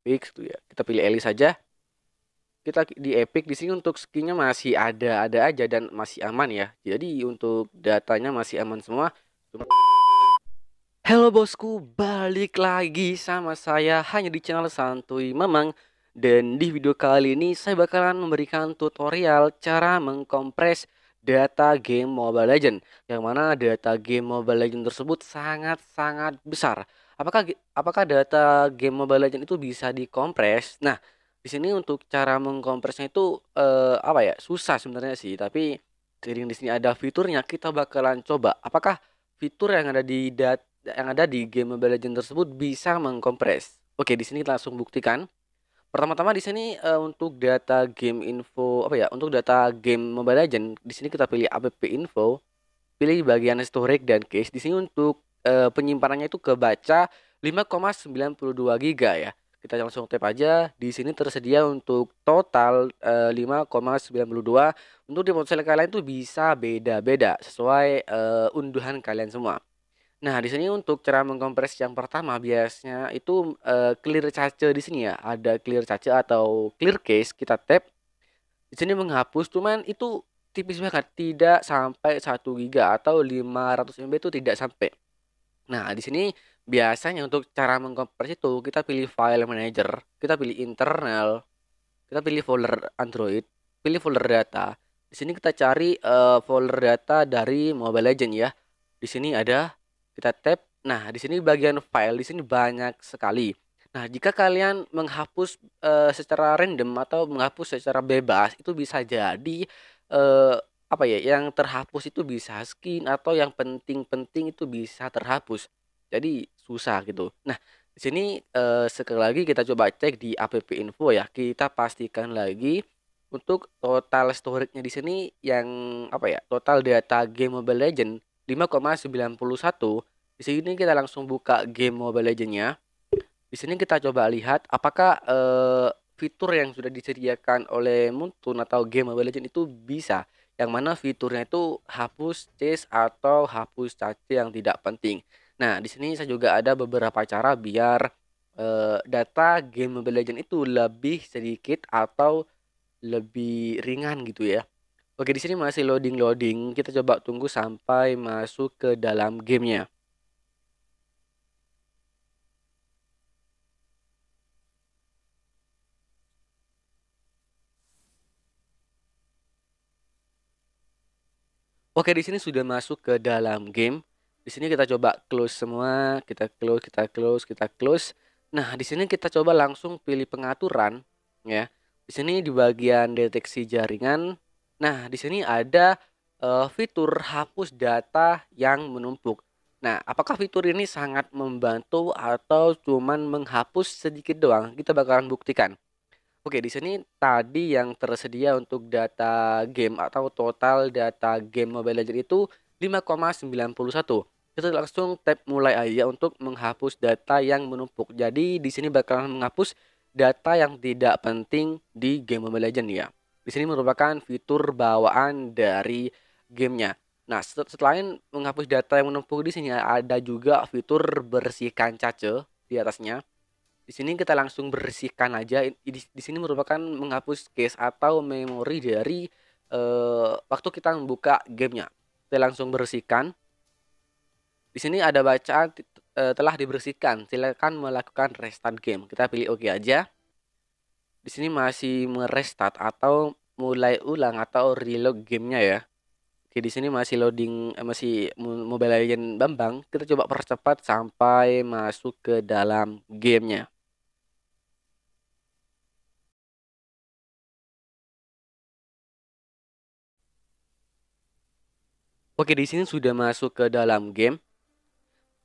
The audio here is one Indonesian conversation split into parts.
Epic tuh gitu ya. Kita pilih Elly saja. Kita di Epic di sini untuk skinnya masih ada-ada aja dan masih aman ya. Jadi untuk datanya masih aman semua. Cuma Halo bosku, balik lagi sama saya hanya di channel Santuy Memang Dan di video kali ini saya bakalan memberikan tutorial cara mengkompres data game Mobile Legend Yang mana data game Mobile Legend tersebut sangat-sangat besar apakah apakah data game Mobile Legends itu bisa dikompres? Nah, di sini untuk cara mengkompresnya itu eh, apa ya? Susah sebenarnya sih, tapi sering di sini ada fiturnya, kita bakalan coba apakah fitur yang ada di dat yang ada di game Mobile Legends tersebut bisa mengkompres. Oke, di sini kita langsung buktikan. Pertama-tama di sini e, untuk data game info apa ya? Untuk data game Mobile Legend di sini kita pilih app info, pilih bagian historic dan case. Di sini untuk uh, penyimpanannya itu kebaca 5,92 giga ya kita langsung tap aja di sini tersedia untuk total e, eh, 5,92 untuk di ponsel kalian itu bisa beda-beda sesuai e, unduhan kalian semua nah di sini untuk cara mengkompres yang pertama biasanya itu e, clear cache di sini ya ada clear cache atau clear case kita tap di sini menghapus cuman itu tipis banget tidak sampai 1 giga atau 500 MB itu tidak sampai Nah, di sini biasanya untuk cara mengkompres itu kita pilih file manager, kita pilih internal, kita pilih folder Android, pilih folder data. Di sini kita cari uh, folder data dari Mobile Legend ya. Di sini ada kita tap Nah, di sini bagian file di sini banyak sekali. Nah, jika kalian menghapus uh, secara random atau menghapus secara bebas itu bisa jadi uh, apa ya yang terhapus itu bisa skin atau yang penting-penting itu bisa terhapus jadi susah gitu nah di sini eh, sekali lagi kita coba cek di app info ya kita pastikan lagi untuk total storage-nya di sini yang apa ya total data game Mobile Legend 5,91 di sini kita langsung buka game Mobile Legend-nya di sini kita coba lihat apakah eh, fitur yang sudah disediakan oleh Muntun atau game Mobile Legend itu bisa yang mana fiturnya itu hapus chase atau hapus cache yang tidak penting. Nah, di sini saya juga ada beberapa cara biar e, data game Mobile Legends itu lebih sedikit atau lebih ringan gitu ya. Oke, di sini masih loading-loading. Kita coba tunggu sampai masuk ke dalam gamenya. Oke, di sini sudah masuk ke dalam game. Di sini kita coba close semua, kita close, kita close, kita close. Nah, di sini kita coba langsung pilih pengaturan ya. Di sini di bagian deteksi jaringan. Nah, di sini ada uh, fitur hapus data yang menumpuk. Nah, apakah fitur ini sangat membantu atau cuman menghapus sedikit doang? Kita bakalan buktikan. Oke, di sini tadi yang tersedia untuk data game atau total data game Mobile Legends itu 5,91. Kita langsung tap mulai aja untuk menghapus data yang menumpuk. Jadi di sini bakalan menghapus data yang tidak penting di game Mobile Legends ya. Di sini merupakan fitur bawaan dari gamenya. Nah, selain menghapus data yang menumpuk di sini ada juga fitur bersihkan cache di atasnya. Di sini kita langsung bersihkan aja. Di, di sini merupakan menghapus case atau memori dari uh, waktu kita membuka gamenya. Kita langsung bersihkan. Di sini ada bacaan uh, telah dibersihkan. Silakan melakukan restart game. Kita pilih OK aja. Di sini masih merestart atau mulai ulang atau reload gamenya ya. Oke, di sini masih loading eh, masih Mobile Legend Bambang. Kita coba percepat sampai masuk ke dalam gamenya. Oke, di sini sudah masuk ke dalam game.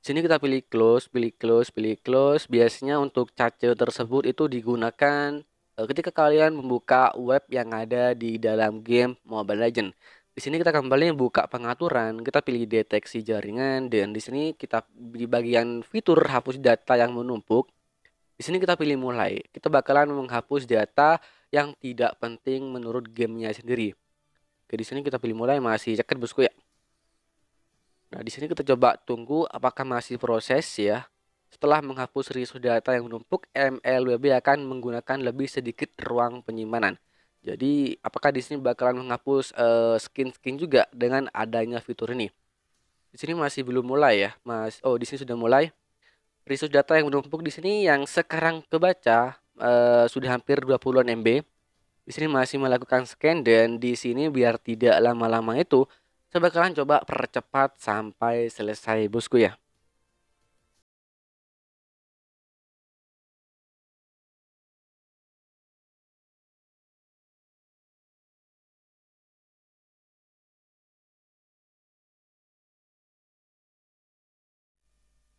Di Sini kita pilih close, pilih close, pilih close. Biasanya untuk charger tersebut itu digunakan eh, ketika kalian membuka web yang ada di dalam game Mobile Legend. Di sini kita kembali buka pengaturan, kita pilih deteksi jaringan dan di sini kita di bagian fitur hapus data yang menumpuk. Di sini kita pilih mulai. Kita bakalan menghapus data yang tidak penting menurut gamenya sendiri. Oke, di sini kita pilih mulai masih ceket bosku ya. Nah, di sini kita coba tunggu apakah masih proses ya. Setelah menghapus resource data yang menumpuk, MLWB akan menggunakan lebih sedikit ruang penyimpanan. Jadi, apakah di sini bakalan menghapus eh, skin-skin uh, juga dengan adanya fitur ini? Di sini masih belum mulai ya, Mas. Oh, di sini sudah mulai. Resource data yang menumpuk di sini yang sekarang kebaca uh, sudah hampir 20-an MB. Di sini masih melakukan scan dan di sini biar tidak lama-lama itu Coba kalian coba percepat sampai selesai bosku ya.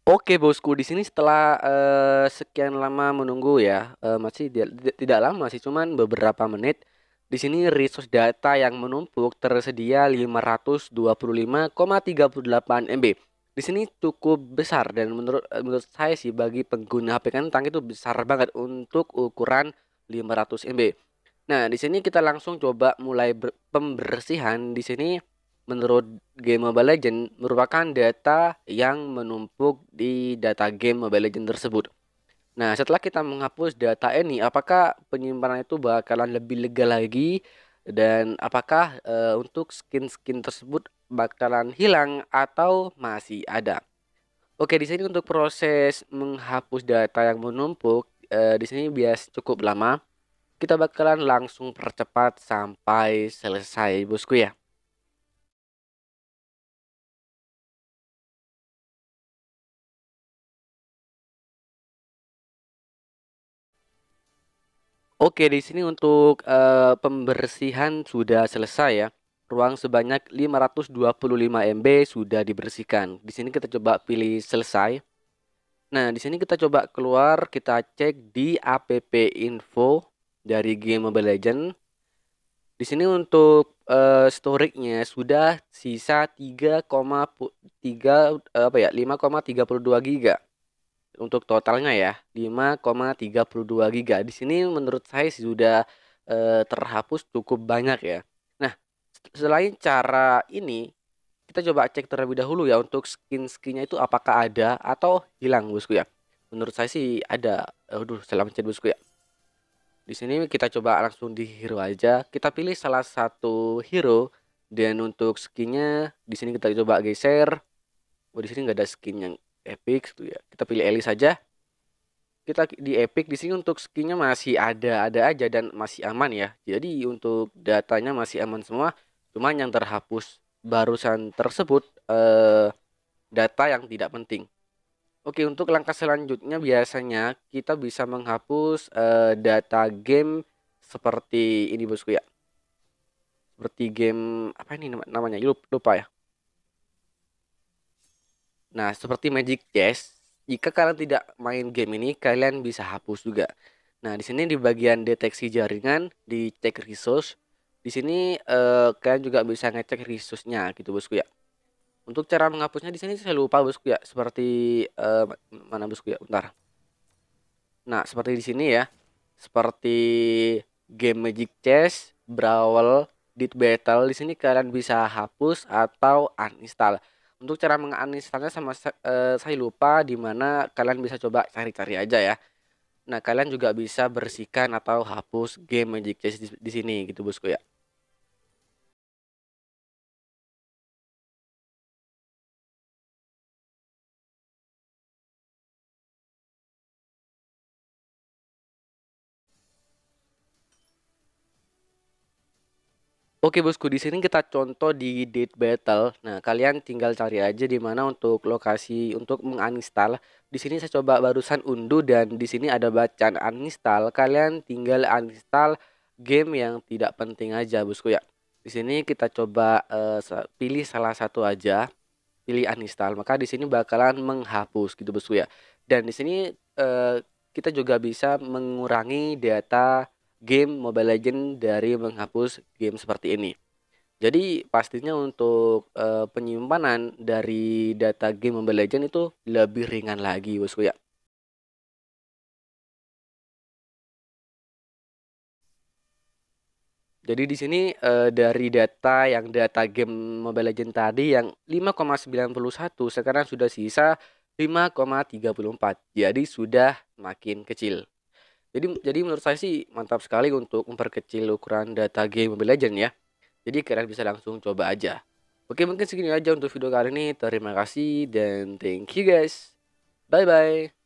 Oke bosku, di sini setelah uh, sekian lama menunggu ya, uh, masih tidak lama sih, cuman beberapa menit. Di sini resource data yang menumpuk tersedia 525,38 MB. Di sini cukup besar dan menurut eh, menurut saya sih bagi pengguna HP kan tangki itu besar banget untuk ukuran 500 MB. Nah, di sini kita langsung coba mulai pembersihan. Di sini menurut game Mobile Legend merupakan data yang menumpuk di data game Mobile Legend tersebut. Nah, setelah kita menghapus data ini, apakah penyimpanan itu bakalan lebih lega lagi dan apakah e, untuk skin-skin tersebut bakalan hilang atau masih ada? Oke, di sini untuk proses menghapus data yang menumpuk e, di sini bias cukup lama. Kita bakalan langsung percepat sampai selesai, Bosku ya. Oke, di sini untuk uh, pembersihan sudah selesai ya. Ruang sebanyak 525 MB sudah dibersihkan. Di sini kita coba pilih selesai. Nah, di sini kita coba keluar, kita cek di app info dari game Mobile Legend. Di sini untuk uh, storage-nya sudah sisa 3,3 eh, apa ya 5,32 giga untuk totalnya ya 5,32 giga. Di sini menurut saya sudah e, terhapus cukup banyak ya. Nah, selain cara ini kita coba cek terlebih dahulu ya untuk skin-skinnya itu apakah ada atau hilang bosku ya. Menurut saya sih ada. Aduh, salah mencet bosku ya. Di sini kita coba langsung di hero aja. Kita pilih salah satu hero dan untuk skinnya di sini kita coba geser. Oh, di sini nggak ada skin yang epic gitu ya kita pilih Ellie saja kita di Epic di sini untuk skinnya masih ada-ada aja dan masih aman ya. Jadi untuk datanya masih aman semua. Cuman yang terhapus barusan tersebut eh, data yang tidak penting. Oke untuk langkah selanjutnya biasanya kita bisa menghapus eh, data game seperti ini bosku ya. Seperti game apa ini namanya lupa ya. Nah, seperti Magic Chess, jika kalian tidak main game ini, kalian bisa hapus juga. Nah, di sini di bagian deteksi jaringan, di cek resource, di sini eh, kalian juga bisa ngecek resource-nya gitu, Bosku ya. Untuk cara menghapusnya di sini saya lupa, Bosku ya. Seperti eh, mana Bosku ya? Bentar. Nah, seperti di sini ya. Seperti game Magic Chess, Brawl, Dead Battle, di sini kalian bisa hapus atau uninstall. Untuk cara menganalisanya sama uh, saya lupa di mana kalian bisa coba cari-cari aja ya. Nah, kalian juga bisa bersihkan atau hapus game Magic Chess di, di sini gitu bosku ya. Oke bosku, di sini kita contoh di date battle. Nah, kalian tinggal cari aja di mana untuk lokasi untuk menginstal. Di sini saya coba barusan unduh dan di sini ada bacaan uninstall. Kalian tinggal uninstall game yang tidak penting aja bosku ya. Di sini kita coba uh, pilih salah satu aja, pilih uninstall. Maka di sini bakalan menghapus gitu bosku ya. Dan di sini uh, kita juga bisa mengurangi data game Mobile Legend dari menghapus game seperti ini. Jadi pastinya untuk e, penyimpanan dari data game Mobile Legends itu lebih ringan lagi bosku ya. Jadi di sini e, dari data yang data game Mobile Legends tadi yang 5,91 sekarang sudah sisa 5,34. Jadi sudah makin kecil. Jadi jadi menurut saya sih mantap sekali untuk memperkecil ukuran data game Mobile Legends ya. Jadi kalian bisa langsung coba aja. Oke mungkin segini aja untuk video kali ini. Terima kasih dan thank you guys. Bye bye.